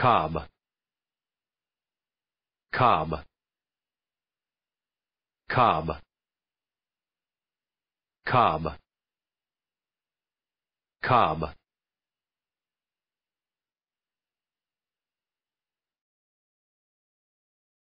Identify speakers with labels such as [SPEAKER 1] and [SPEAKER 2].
[SPEAKER 1] Cob. Cob. Cob. Cob. Cob.